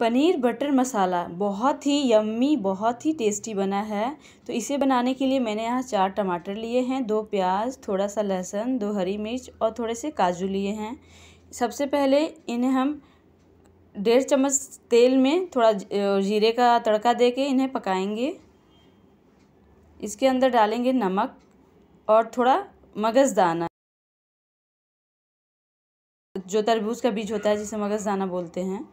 paneer butter मसाला बहुत ही yummy बहुत ही tasty बना है तो इसे बनाने के लिए मैंने यहाँ चार टमाटर लिए हैं दो प्याज थोड़ा सा लहसुन दो हरी मिर्च और थोड़े से काजू लिए हैं सबसे पहले इन्हें हम डेढ़ चम्मच तेल में थोड़ा जीरे का तड़का दे के इन्हें पकाएंगे इसके अंदर डालेंगे नमक और थोड़ा मगज़दाना जो तरबूज का बीज होता है जिसे मगज़दाना बोलते हैं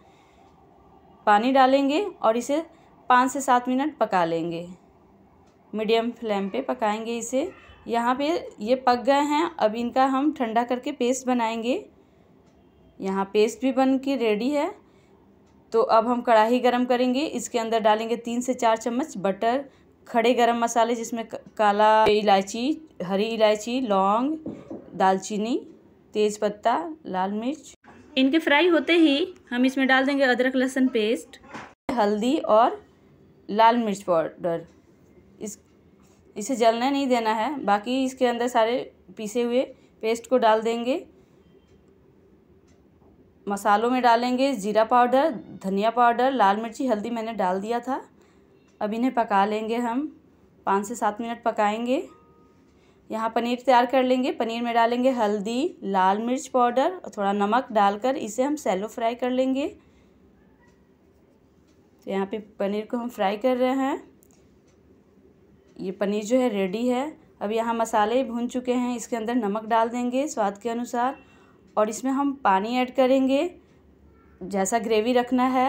पानी डालेंगे और इसे पाँच से सात मिनट पका लेंगे मीडियम फ्लेम पे पकाएंगे इसे यहाँ पे ये पक गए हैं अब इनका हम ठंडा करके पेस्ट बनाएंगे यहाँ पेस्ट भी बन के रेडी है तो अब हम कढ़ाई गरम करेंगे इसके अंदर डालेंगे तीन से चार चम्मच बटर खड़े गरम मसाले जिसमें काला इलायची हरी इलायची लौंग दालचीनी तेज़पत्ता लाल मिर्च इनके फ्राई होते ही हम इसमें डाल देंगे अदरक लहसुन पेस्ट हल्दी और लाल मिर्च पाउडर इस इसे जलने नहीं देना है बाकी इसके अंदर सारे पीसे हुए पेस्ट को डाल देंगे मसालों में डालेंगे जीरा पाउडर धनिया पाउडर लाल मिर्ची हल्दी मैंने डाल दिया था अब इन्हें पका लेंगे हम पाँच से सात मिनट पकाएंगे यहाँ पनीर तैयार कर लेंगे पनीर में डालेंगे हल्दी लाल मिर्च पाउडर और थोड़ा नमक डालकर इसे हम सैलो फ्राई कर लेंगे तो यहाँ पे पनीर को हम फ्राई कर रहे हैं ये पनीर जो है रेडी है अब यहाँ मसाले भून चुके हैं इसके अंदर नमक डाल देंगे स्वाद के अनुसार और इसमें हम पानी ऐड करेंगे जैसा ग्रेवी रखना है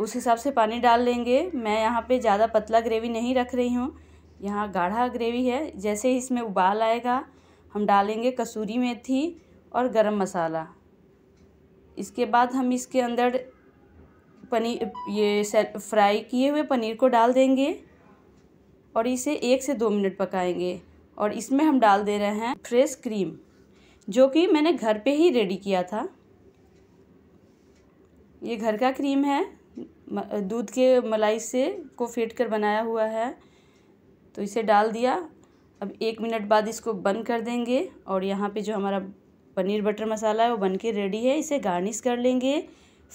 उस हिसाब से पानी डाल लेंगे मैं यहाँ पे ज़्यादा पतला ग्रेवी नहीं रख रही हूँ यहाँ गाढ़ा ग्रेवी है जैसे ही इसमें उबाल आएगा हम डालेंगे कसूरी मेथी और गरम मसाला इसके बाद हम इसके अंदर पनीर ये फ्राई किए हुए पनीर को डाल देंगे और इसे एक से दो मिनट पकाएंगे और इसमें हम डाल दे रहे हैं फ्रेश क्रीम जो कि मैंने घर पे ही रेडी किया था ये घर का क्रीम है दूध के मलाई से को फेट कर बनाया हुआ है तो इसे डाल दिया अब एक मिनट बाद इसको बंद कर देंगे और यहाँ पे जो हमारा पनीर बटर मसाला है वो बन के रेडी है इसे गार्निश कर लेंगे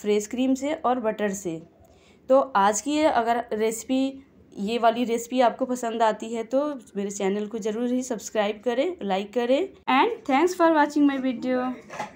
फ्रेश क्रीम से और बटर से तो आज की अगर रेसिपी ये वाली रेसिपी आपको पसंद आती है तो मेरे चैनल को ज़रूर ही सब्सक्राइब करें लाइक करें and thanks for watching my video